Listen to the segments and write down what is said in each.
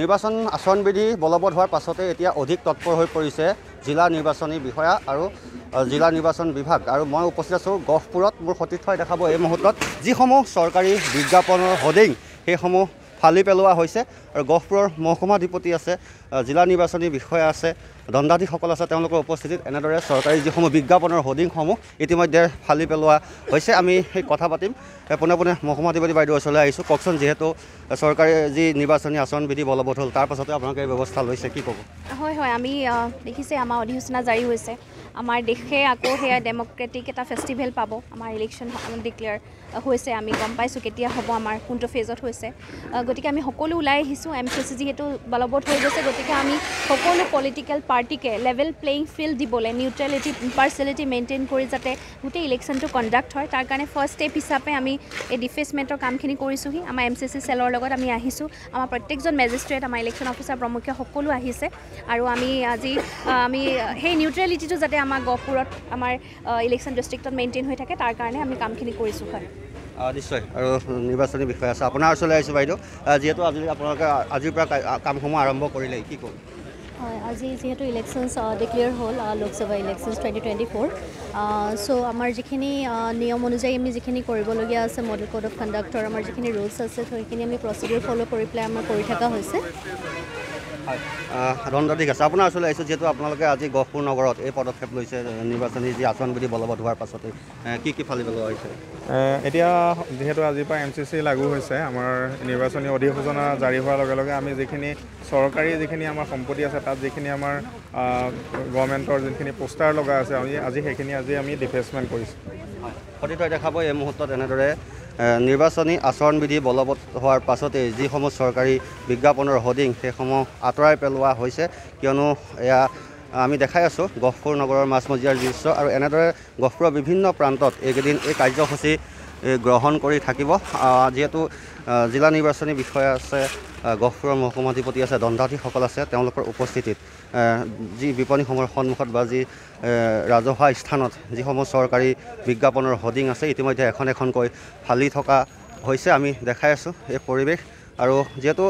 নিৰ্বাচন আচৰণবিধি বলবৎ হোৱাৰ পাছতে এতিয়া অধিক তৎপৰ হৈ পৰিছে জিলা নিৰ্বাচনী বিষয়া আৰু জিলা নিৰ্বাচন বিভাগ আৰু মই উপস্থিত আছোঁ গহপুৰত মোৰ সতীৰ্থই দেখাব এই মুহূৰ্তত যিসমূহ চৰকাৰী বিজ্ঞাপনৰ হোডিং সেইসমূহ ফালি পেলোৱা হৈছে আৰু গহপুৰৰ মহকুমাধিপতি আছে জিলা নিৰ্বাচনী বিষয়া আছে দণ্ডাধীশসকল আছে তেওঁলোকৰ উপস্থিতিত এনেদৰে চৰকাৰী যিসমূহ বিজ্ঞাপনৰ হোৰ্ডিংসমূহ ইতিমধ্যে ফালি পেলোৱা হৈছে আমি সেই কথা পাতিম পোনে পোনে মহকুমা মহকুমাধিপতি বাইদেউৰ ওচৰলৈ আহিছোঁ কওকচোন যিহেতু চৰকাৰে যি নিৰ্বাচনী আচৰণ বিধি বলবৎ হ'ল তাৰ পাছতে আপোনালোকে ব্যৱস্থা লৈছে কি ক'ব হয় হয় আমি দেখিছে আমাৰ অধিসূচনা জাৰি হৈছে আমাৰ দেশে আকৌ সেয়া ডেম'ক্ৰেটিক এটা ফেষ্টিভেল পাব আমাৰ ইলেকশ্যন ডিক্লেয়াৰ হৈছে আমি গম পাইছোঁ কেতিয়া হ'ব আমাৰ কোনটো ফেজত হৈছে গতিকে আমি সকলো ওলাই আহিছোঁ এম চি চি যিহেতু বলবৎ হৈ গৈছে গতিকে আমি সকলো পলিটিকেল পাৰ্টিকে লেভেল প্লেইং ফিল্ড দিবলৈ নিউট্ৰেলিটি পাৰ্চেলিটি মেইনটেইন কৰি যাতে গোটেই ইলেকশ্যনটো কণ্ডাক্ট হয় তাৰ কাৰণে ফাৰ্ষ্ট ষ্টেপ হিচাপে আমি এই ডিফেচমেণ্টৰ কামখিনি কৰিছোঁহি আমাৰ এম চি চি চেলৰ লগত আমি আহিছোঁ আমাৰ প্ৰত্যেকজন মেজিষ্ট্ৰেট আমাৰ ইলেকশ্যন অফিচাৰ প্ৰমুখ্য সকলো আহিছে আৰু আমি আজি আমি সেই নিউট্ৰেলিটিটো যাতে আমাৰ গহপুৰত আমাৰ ইলেকশ্যন ডিষ্ট্ৰিক্টত মেইনটেইন হৈ থাকে তাৰ কাৰণে আমি কামখিনি কৰিছোঁ হয় নিশ্চয় আৰু নিৰ্বাচনী বিষয় আছে আপোনাৰ ওচৰলৈ আহিছোঁ বাইদেউ যিহেতু আজি আপোনালোকে আজিৰ পৰা কামসমূহ আৰম্ভ কৰিলে কি কৰোঁ হয় আজি যিহেতু ইলেকশ্যনছ ডিক্লেয়াৰ হ'ল Lok Sabha elections twenty twenty four so' আমাৰ যিখিনি নিয়ম অনুযায়ী আমি যিখিনি কৰিবলগীয়া আছে মডেল ক'ড অফ কণ্ডাক্টৰ আমাৰ যিখিনি ৰুলছ আছে সেইখিনি আমি প্ৰচিডিউৰ ফ'ল' কৰি পেলাই আমাৰ কৰি থকা হৈছে সাধাৰণতে ঠিক আছে আপোনাৰ ওচৰলৈ আহিছোঁ যিহেতু আপোনালোকে আজি গহপুৰ নগৰত এই পদক্ষেপ লৈছে নিৰ্বাচনী যি আচৰণ বিধি বলবৎ হোৱাৰ পাছতে কি কি ফালিবলৈ আহিছে এতিয়া যিহেতু আজিৰ পৰা এম চি চি লাগু হৈছে আমাৰ নিৰ্বাচনী অধিসূচনা জাৰি হোৱাৰ লগে লগে আমি যিখিনি চৰকাৰী যিখিনি আমাৰ সম্পত্তি আছে তাত যিখিনি আমাৰ গভৰ্ণমেণ্টৰ যিখিনি পোষ্টাৰ লগা আছে আমি আজি সেইখিনি আজি আমি ডিফেচমেণ্ট কৰিছোঁ সঠিকভাৱে দেখাব এই মুহূৰ্তত এনেদৰে নিৰ্বাচনী আচৰণ বিধি বলবৎ হোৱাৰ পাছতেই যিসমূহ চৰকাৰী বিজ্ঞাপনৰ হডিং সেইসমূহ আঁতৰাই পেলোৱা হৈছে কিয়নো এয়া আমি দেখাই আছোঁ গহপুৰ নগৰৰ মাছমজিয়াৰ দৃশ্য আৰু এনেদৰে গহপুৰৰ বিভিন্ন প্ৰান্তত এইকেইদিন এই কাৰ্যসূচী গ্ৰহণ কৰি থাকিব যিহেতু জিলা নিৰ্বাচনী বিষয়া আছে গহপুৰৰ মহকুমা মহকুমাধিপতি আছে দণ্ডাধীশসকল আছে তেওঁলোকৰ উপস্থিতিত যি বিপণীসমূহৰ সন্মুখত বা যি ৰাজহুৱা স্থানত যিসমূহ চৰকাৰী বিজ্ঞাপনৰ হডিং আছে ইতিমধ্যে এখন এখনকৈ ফালি থকা হৈছে আমি দেখাই আছোঁ এই পৰিৱেশ আৰু যিহেতু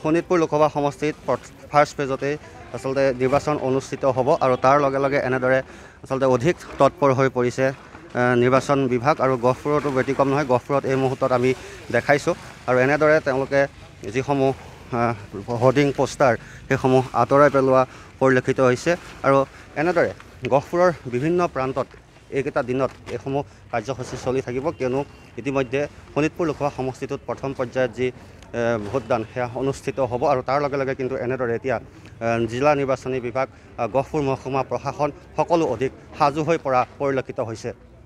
শোণিতপুৰ লোকসভা সমষ্টিত ফাৰ্ষ্ট পেজতেই আচলতে নিৰ্বাচন অনুষ্ঠিত হ'ব আৰু তাৰ লগে লগে এনেদৰে আচলতে অধিক তৎপৰ হৈ পৰিছে নিৰ্বাচন বিভাগ আৰু গহপুৰতো ব্যতিক্ৰম নহয় গহপুৰত এই মুহূৰ্তত আমি দেখাইছোঁ আৰু এনেদৰে তেওঁলোকে যিসমূহ হৰ্ডিং পষ্টাৰ সেইসমূহ আঁতৰাই পেলোৱা পৰিলক্ষিত হৈছে আৰু এনেদৰে গহপুৰৰ বিভিন্ন প্ৰান্তত এইকেইটা দিনত এইসমূহ কাৰ্যসূচী চলি থাকিব কিয়নো ইতিমধ্যে শোণিতপুৰ লোকসভা সমষ্টিটোত প্ৰথম পৰ্যায়ত যি ভোটদান সেয়া অনুষ্ঠিত হ'ব আৰু তাৰ লগে লগে কিন্তু এনেদৰে এতিয়া জিলা নিৰ্বাচনী বিভাগ গহপুৰ মহকুমা প্ৰশাসন সকলো অধিক সাজু হৈ পৰা পৰিলক্ষিত হৈছে